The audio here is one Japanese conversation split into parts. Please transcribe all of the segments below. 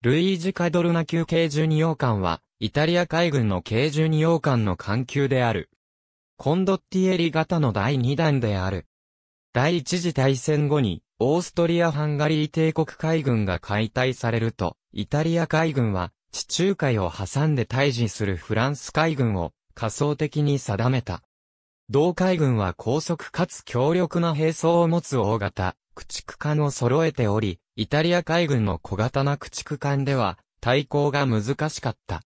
ルイージ・カドルナ級軽十二洋艦は、イタリア海軍の軽十二洋艦の艦級である。コンドッティエリ型の第2弾である。第一次大戦後に、オーストリア・ハンガリー帝国海軍が解体されると、イタリア海軍は、地中海を挟んで退治するフランス海軍を、仮想的に定めた。同海軍は高速かつ強力な兵装を持つ大型、駆逐艦を揃えており、イタリア海軍の小型な駆逐艦では、対抗が難しかった。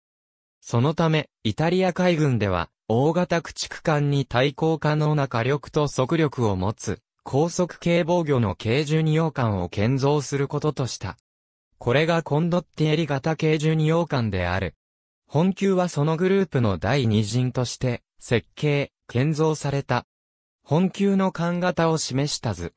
そのため、イタリア海軍では、大型駆逐艦に対抗可能な火力と速力を持つ、高速系防御の軽1二洋艦を建造することとした。これがコンドッティエリ型軽1二洋艦である。本級はそのグループの第二陣として、設計、建造された。本級の艦型を示した図。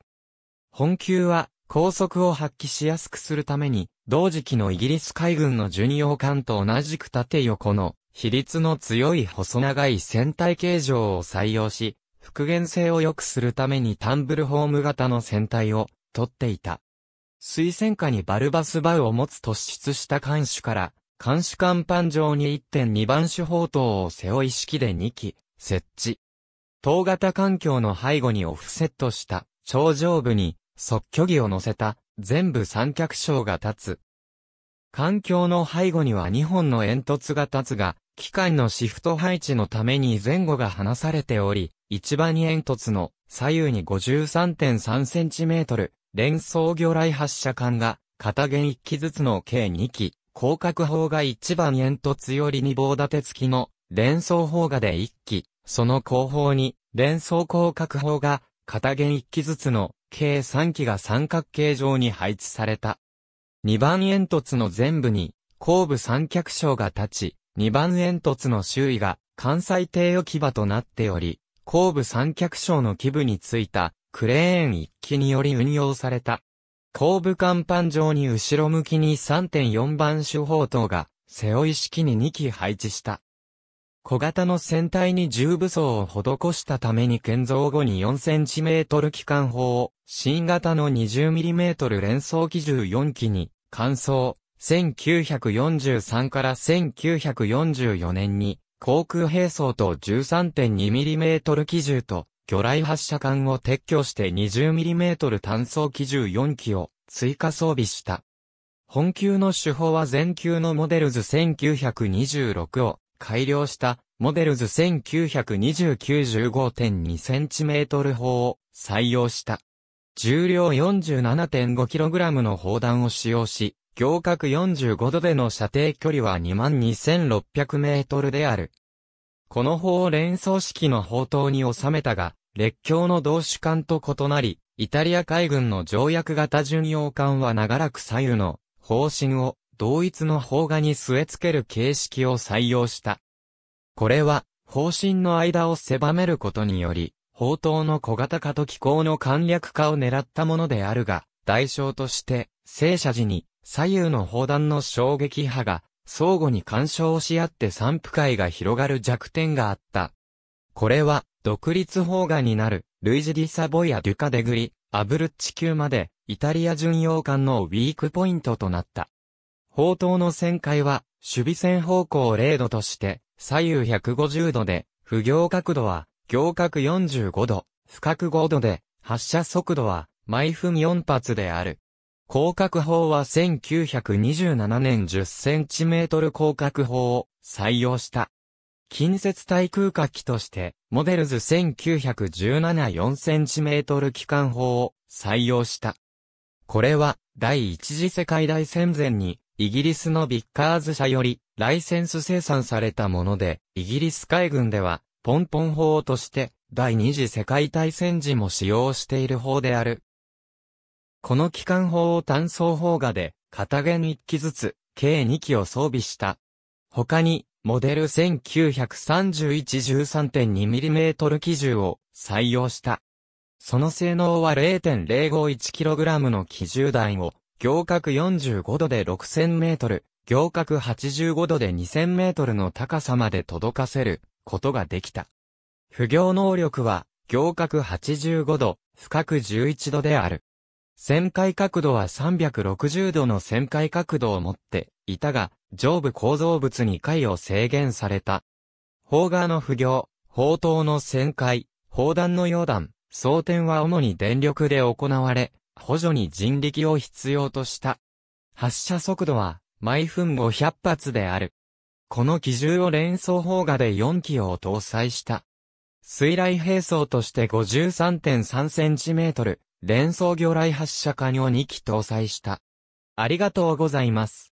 本級は、高速を発揮しやすくするために、同時期のイギリス海軍の巡洋艦と同じく縦横の、比率の強い細長い船体形状を採用し、復元性を良くするためにタンブルホーム型の船体を取っていた。水戦下にバルバスバウを持つ突出した艦首から、艦首甲板上に1.2番手砲塔を背負い式で2機設置。塔型環境の背後にオフセットした頂上部に即居技を乗せた、全部三脚章が立つ。環境の背後には2本の煙突が立つが、機械のシフト配置のために前後が離されており、一番に煙突の左右に5 3 3トル、連装魚雷発射管が、片弦1機ずつの計2機、広角砲が一番煙突より2棒立て付きの連装砲がで1機、その後方に連装広角砲が、片弦1機ずつの計3基が三角形状に配置された。2番煙突の全部に、後部三脚章が立ち、2番煙突の周囲が関西艇置き場となっており、後部三脚章の基部についたクレーン1機により運用された。後部甲板上に後ろ向きに3.4番手砲塔が背負い式に2機配置した。小型の船体に重武装を施したために建造後に 4cm 機関砲を新型の 20mm 連装機銃4機に換装。1943から1944年に航空兵装と 13.2mm 機銃と魚雷発射管を撤去して 20mm 単装機銃4機を追加装備した。本級の手法は全級のモデルズ1926を改良したモデルズ 1920-95.2cm 砲を採用した。重量 47.5kg の砲弾を使用し、行角45度での射程距離は22,600メートルである。この砲を連想式の砲塔に収めたが、列強の同種艦と異なり、イタリア海軍の条約型巡洋艦は長らく左右の方針を同一の方画に据え付ける形式を採用した。これは、方針の間を狭めることにより、砲塔の小型化と気候の簡略化を狙ったものであるが、代償として、聖射時に左右の砲弾の衝撃波が相互に干渉し合って散布界が広がる弱点があった。これは、独立砲画になる、ルイジ・ディ・サボイア・デュカ・デグリ、アブルッチ級まで、イタリア巡洋艦のウィークポイントとなった。砲塔の旋回は、守備線方向0度として、左右150度で、不行角度は、行角45度、不角5度で、発射速度は、毎分4発である。広角砲は1927年 10cm 広角砲を採用した。近接対空火器として、モデルズ 1917-4cm 機関砲を採用した。これは、第一次世界大戦前に、イギリスのビッカーズ社よりライセンス生産されたもので、イギリス海軍ではポンポン砲として第二次世界大戦時も使用している砲である。この機関砲を単装砲画で片弦1機ずつ計2機を装備した。他にモデル 1931-13.2mm 機銃を採用した。その性能は 0.051kg の機銃弾を行角45度で6000メートル、行角85度で2000メートルの高さまで届かせることができた。不行能力は、行角85度、深角11度である。旋回角度は360度の旋回角度を持っていたが、上部構造物に回を制限された。砲側の不行、砲塔の旋回、砲弾の溶弾、装填は主に電力で行われ、補助に人力を必要とした。発射速度は毎分500発である。この機銃を連装砲画で4機を搭載した。水雷兵装として53.3センチメートル、連装魚雷発射艦を2機搭載した。ありがとうございます。